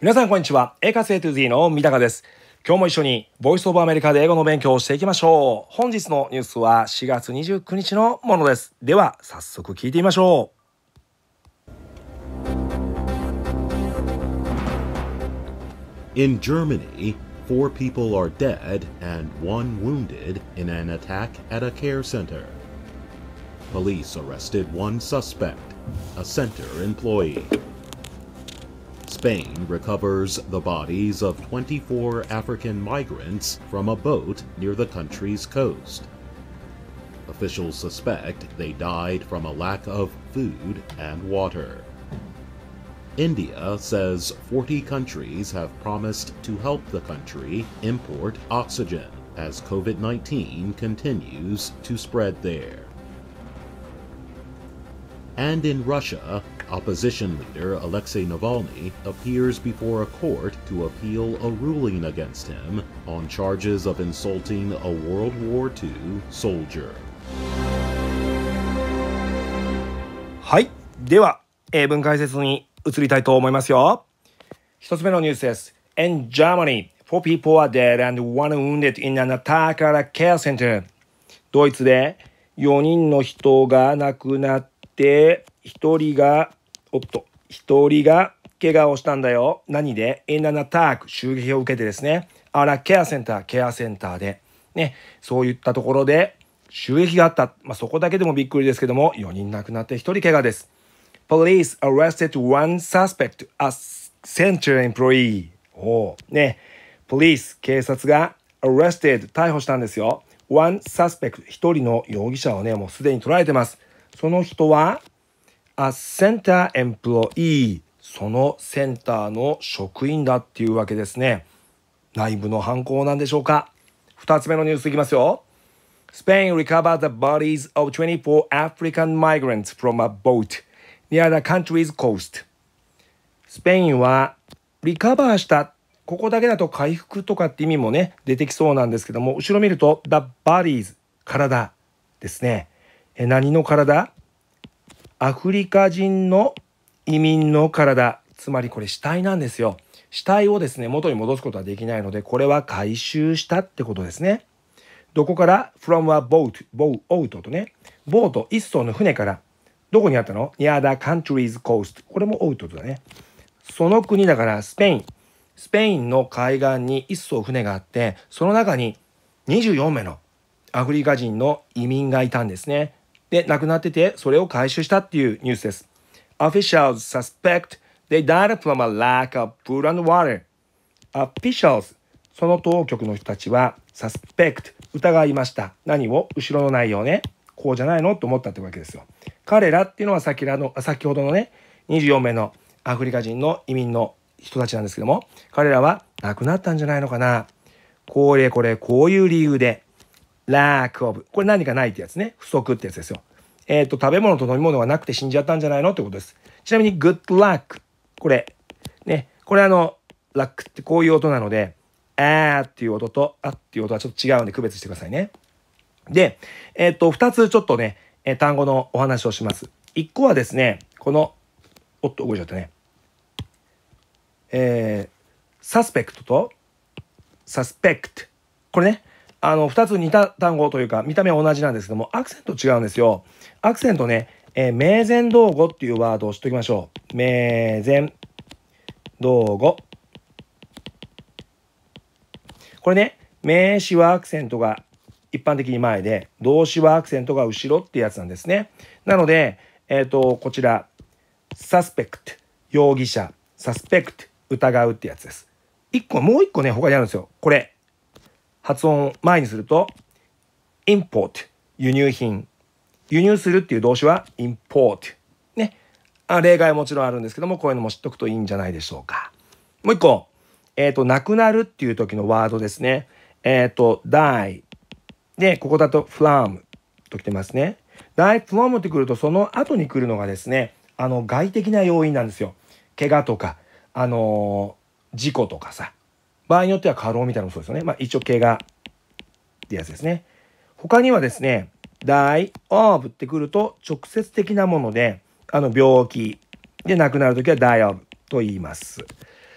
皆さんこんにちは。A カス A to Z の三鷹です。今日も一緒にボイスオブアメリカで英語の勉強をしていきましょう。本日のニュースは4月29日のものです。では早速聞いてみましょう。In Germany, four people are dead and one wounded in an attack at a care center. Police arrested one suspect, a center employee. Spain recovers the bodies of 24 African migrants from a boat near the country's coast. Officials suspect they died from a lack of food and water. India says 40 countries have promised to help the country import oxygen as COVID 19 continues to spread there and in Russia, opposition leader Alexei Navalny appears before a court to appeal a ruling against him on charges of insulting a World War II soldier. はい。では、英文解説に移りたいと思いますよ。一つ目のニュースです。In Germany, four people are dead and one wounded in an attack at a care center. ドイツで4人の人が亡くなった、一人が、おっと、一人が怪我をしたんだよ。何で ?N7 ターク、襲撃を受けてですね。あら、ケアセンター、ケアセンターで。ね、そういったところで襲撃があった。まあ、そこだけでもびっくりですけども、4人亡くなって1人怪我です。Police arrested one suspect, a center employee. おね、Police 警察が arrested 逮捕したんですよ。one suspect 1人の容疑者をね、もうすでに捉えてます。その人は a center employee そのセンターの職員だっていうわけですね内部の犯行なんでしょうか2つ目のニュースいきますよスペイン recovered the bodies of 24 African migrants from a boat near the country's coast スペインはリカバーしたここだけだと回復とかって意味もね出てきそうなんですけども後ろ見ると the bodies 体ですねえ何の体アフリカ人の移民の体つまりこれ死体なんですよ死体をですね元に戻すことはできないのでこれは回収したってことですねどこから ?from は boat, boat, とねボート一艘の船からどこにあったの ?near the country's coast これもオウトだねその国だからスペインスペインの海岸に一艘船があってその中に24名のアフリカ人の移民がいたんですねで亡くなってて、それを回収したっていうニュースです。Officials suspect they died from a lack of food and water. Officials その当局の人たちは suspect 疑いました。何を後ろの内容ね。こうじゃないのと思ったってわけですよ。彼らっていうのは先らの先ほどのね、24名のアフリカ人の移民の人たちなんですけども、彼らは亡くなったんじゃないのかな。これこれこういう理由でラーこれ何かないってやつね。不足ってやつですよ。えっ、ー、と、食べ物と飲み物がなくて死んじゃったんじゃないのってことです。ちなみに、good luck。これ。ね。これあの、luck ってこういう音なので、あーっていう音と、あっていう音はちょっと違うんで区別してくださいね。で、えっ、ー、と、二つちょっとね、え単語のお話をします。一個はですね、この、おっと、動いちゃったね。えー、サスペクトと、サスペクト。これね、あの、2つ似た単語というか、見た目は同じなんですけども、アクセント違うんですよ。アクセントね、えー、名前道語っていうワードを知っておきましょう。名前道語。これね、名詞はアクセントが一般的に前で、動詞はアクセントが後ろってやつなんですね。なので、えっ、ー、と、こちら、サスペクト、容疑者、サスペクト、疑うってやつです。一個、もう一個ね、他にあるんですよ。これ。発音前にすると import 輸入品輸入するっていう動詞は import ねあ例外もちろんあるんですけどもこういうのも知っとくといいんじゃないでしょうかもう一個えっ、ー、となくなるっていう時のワードですねえっ、ー、と die でここだと from ときてますね die from ってくるとその後に来るのがですねあの外的な要因なんですよ怪我とかあのー、事故とかさ場合によっては過労みたいなのもそうですよね。まあ、一応、怪我ってやつですね。他にはですね、die of ってくると直接的なもので、あの、病気で亡くなるときは die of と言います。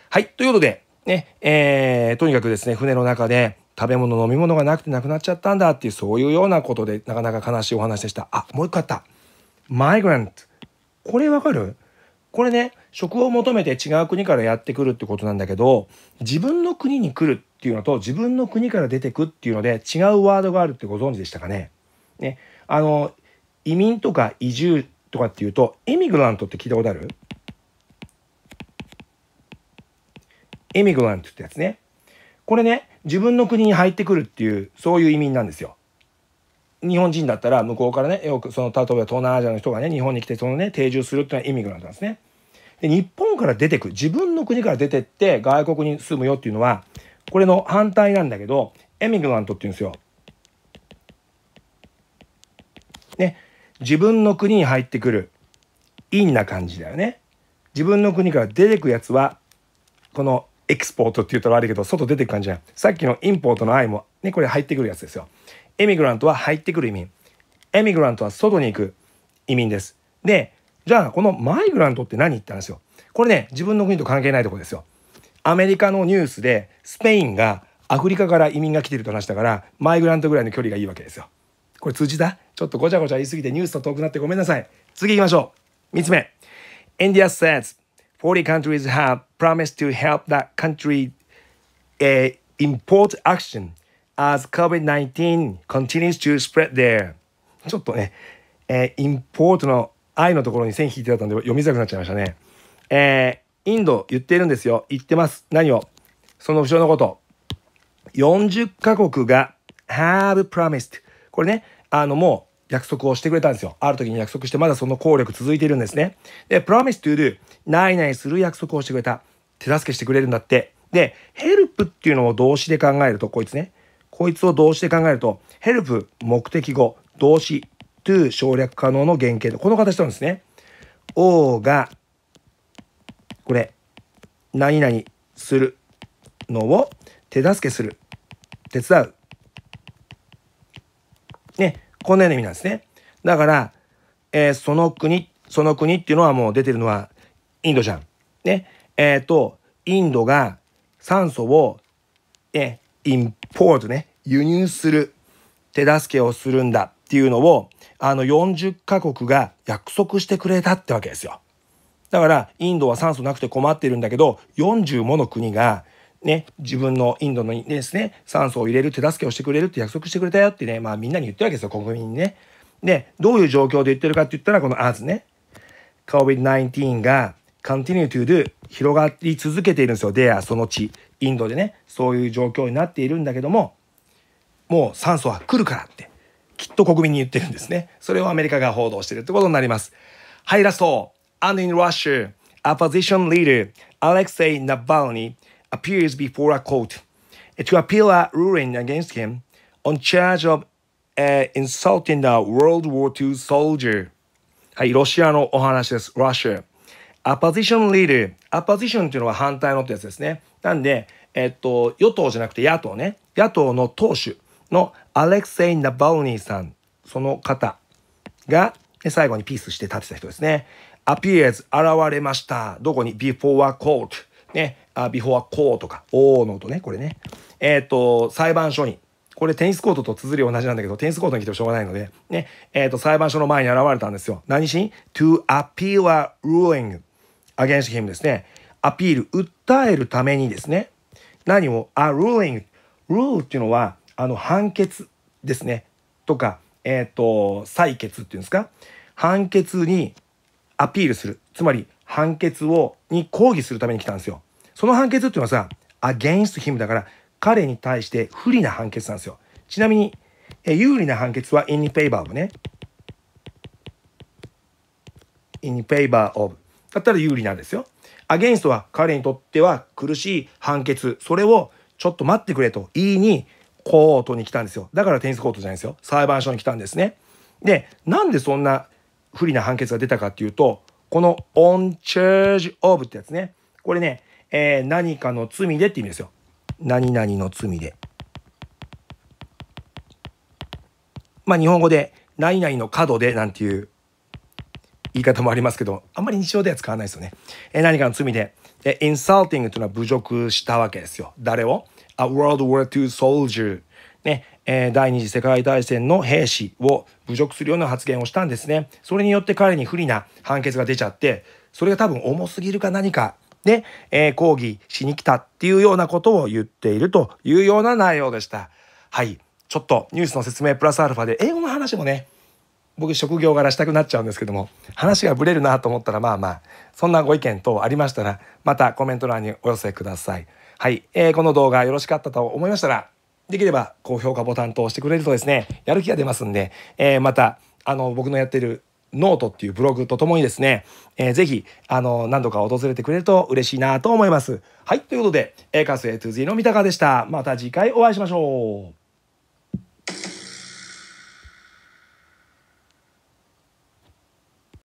はい。ということで、ね、えー、とにかくですね、船の中で食べ物、飲み物がなくて亡くなっちゃったんだっていう、そういうようなことで、なかなか悲しいお話でした。あ、もう一個あった。migrant。これわかるこれね、職を求めて違う国からやってくるってことなんだけど自分の国に来るっていうのと自分の国から出てくっていうので違うワードがあるってご存知でしたかねねあの移民とか移住とかっていうとエミグラントって聞いたことあるエミグラントってやつねこれね自分の国に入ってくるっていうそういう移民なんですよ。日本人だったら向こうからねよくその例えば東南アジアの人がね日本に来てそのね定住するっていうのはエミグラントなんですね。で日本から出てく自分の国から出てって外国に住むよっていうのはこれの反対なんだけどエミグラントって言うんですよ。ね自分の国に入ってくるインな感じだよね。自分の国から出てくやつはこのエクスポートって言うと悪いけど外出てく感じじゃんさっきのインポートの愛もねこれ入ってくるやつですよエミグラントは入ってくる移民エミグラントは外に行く移民ですでじゃあこのマイグラントって何って話よ。これね自分の国と関係ないとこですよ。アメリカのニュースでスペインがアフリカから移民が来てると話したからマイグラントぐらいの距離がいいわけですよ。これ通じたちょっとごちゃごちゃ言いすぎてニュースと遠くなってごめんなさい。次行きましょう。3つ目。India says 40 countries have promised to help that country、uh, import action as COVID-19 continues to spread there. ちょっとね、えー、インポートの愛のところに線引いてたんで読みづらくなっちゃいましたね。えー、インド言ってるんですよ。言ってます。何をその後ろのこと。40カ国が have promised。これね、あのもう約束をしてくれたんですよ。ある時に約束して、まだその効力続いているんですね。で、promise to do。ないないする約束をしてくれた。手助けしてくれるんだって。で、help っていうのを動詞で考えると、こいつね。こいつを動詞で考えると、help 目的語、動詞、to 省略可能の原型のこの形なんですね。O がこれ何々するのを手助けする手伝う。ねこんなような意味なんですね。だから、えー、その国その国っていうのはもう出てるのはインドじゃん。ねえっ、ー、とインドが酸素を、ね、インポートね輸入する手助けをするんだっていうのをあの40カ国が約束してくれたってわけですよ。だからインドは酸素なくて困ってるんだけど40もの国がね、自分のインドのですね、酸素を入れる手助けをしてくれるって約束してくれたよってね、まあみんなに言ってるわけですよ、国民にね。で、どういう状況で言ってるかって言ったら、この as ね、COVID-19 が continue to do 広がり続けているんですよ、でその地、インドでね、そういう状況になっているんだけども、もう酸素は来るからって。きっと国民に言ってるんですね。それをアメリカが報道してるってことになります。はい、ラスト。And in Russia, opposition leader Alexei Navalny appears before a court to appeal a ruling against him on charge of、uh, insulting a World War II soldier. はい、ロシアのお話です。Russia. Opposition leader. Opposition っていうのは反対のってやつですね。なんで、えっと、与党じゃなくて野党ね。野党の党首。のアレクセイ・ナバウニーさん、その方が、最後にピースして立てた人ですね。appears 現れました。どこに before a court ね、あ、before a court とか、おーの音ね、これね。えっ、ー、と、裁判所に。これテニスコートと綴り同じなんだけど、テニスコートに来てもしょうがないので、ね、えっ、ー、と、裁判所の前に現れたんですよ。何しに ?to appeal a ruling against him ですね。アピール、訴えるためにですね。何を ?a ruling。rule っていうのは、あの判決ですねとか、えっ、ー、と採決っていうんですか判決にアピールするつまり判決をに抗議するために来たんですよ。その判決っていうのはさアゲインストヒムだから彼に対して不利な判決なんですよ。ちなみに、え有利な判決はインニペイバーをね。イン f a イバー o だったら有利なんですよ。アゲインストは彼にとっては苦しい判決それをちょっと待ってくれと言いにコートに来たんですよ。だからテニスコートじゃないですよ。裁判所に来たんですね。で、なんでそんな不利な判決が出たかっていうと、このオンチェージオブってやつね。これね、えー、何かの罪でって意味ですよ。何々の罪で。まあ日本語で何々の角でなんていう言い方もありますけど、あんまり日常では使わないですよね。えー、何かの罪で。で、insulting というのは侮辱したわけですよ。誰を a World War II soldier ね、えー、第二次世界大戦の兵士を侮辱するような発言をしたんですね。それによって彼に不利な判決が出ちゃって、それが多分重すぎるか何かで、えー、抗議しに来たっていうようなことを言っているというような内容でした。はい。ちょっとニュースの説明プラスアルファで英語の話もね、僕職業柄したくなっちゃうんですけども、話がブレるなと思ったらまあまあ、そんなご意見等ありましたら、またコメント欄にお寄せください。はい、えー、この動画よろしかったと思いましたら、できれば高評価ボタンと押してくれるとですね、やる気が出ますんで、えー、また、あの、僕のやってるノートっていうブログとともにですね、えー、ぜひ、あの、何度か訪れてくれると嬉しいなと思います。はい、ということで、カスゥ2 z の三鷹でした。また次回お会いしましょう。